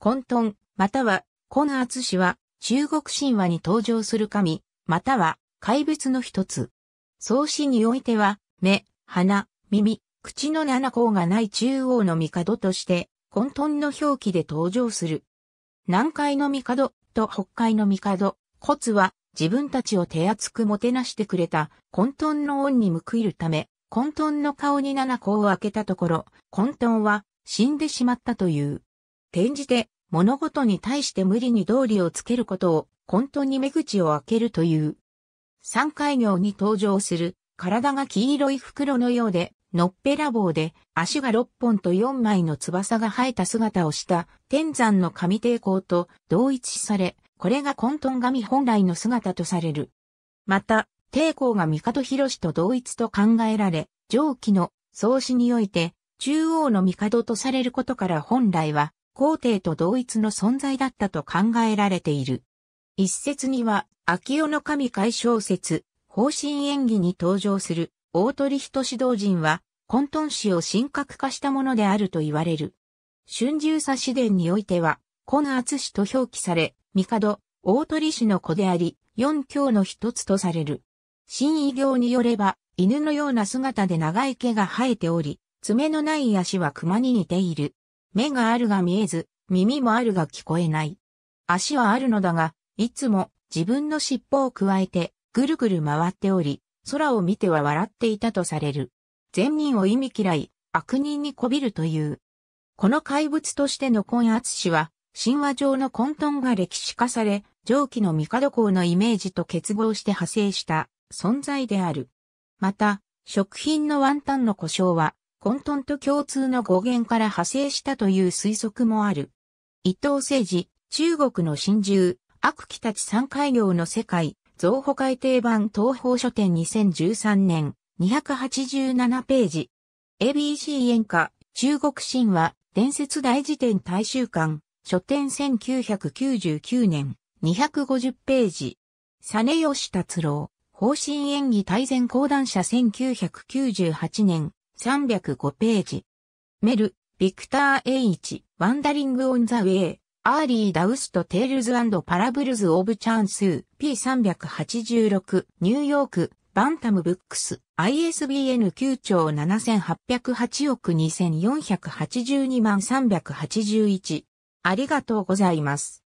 混沌、または、ナーツ氏は、中国神話に登場する神、または、怪物の一つ。創始においては、目、鼻、耳、口の七項がない中央の帝として、混沌の表記で登場する。南海の帝と北海の帝、骨は自分たちを手厚くもてなしてくれた混沌の恩に報いるため、混沌の顔に七項を開けたところ、混沌は死んでしまったという。転じて物事に対して無理に道理をつけることを混沌に目口を開けるという。三回行に登場する体が黄色い袋のようで、のっぺらぼうで足が6本と4枚の翼が生えた姿をした天山の神抵抗と同一され、これが混沌神本来の姿とされる。また、抵抗が帝広と同一と考えられ、上記の創始において、中央の帝とされることから本来は、皇帝と同一の存在だったと考えられている。一説には、秋代の神解消説、方針演技に登場する大鳥人指導人は、混沌史を神格化したものであると言われる。春秋佐詩伝においては、古厚氏と表記され、帝、大鳥氏の子であり、四教の一つとされる。新異行によれば、犬のような姿で長い毛が生えており、爪のない足は熊に似ている。目があるが見えず、耳もあるが聞こえない。足はあるのだが、いつも自分の尻尾を加えてぐるぐる回っており、空を見ては笑っていたとされる。善人を意味嫌い、悪人にこびるという。この怪物としての根圧氏は、神話上の混沌が歴史化され、上記の帝公のイメージと結合して派生した存在である。また、食品のワンタンの故障は、混沌と共通の語源から派生したという推測もある。伊藤誠治、中国の真珠、悪鬼たち三海業の世界、増補改訂版東方書店2013年、287ページ。ABC 演歌、中国神話、伝説大辞典大衆館、書店1999年、250ページ。サ実吉達郎、方針演技大全講談社1998年、305ページ。メル、ビクター・エイチ、ワンダリング・オン・ザ・ウェイ、アーリー・ダウスト・テールズパラブルズ・オブ・チャンス、P386、ニューヨーク、バンタム・ブックス、ISBN 9兆7808億2482万381。ありがとうございます。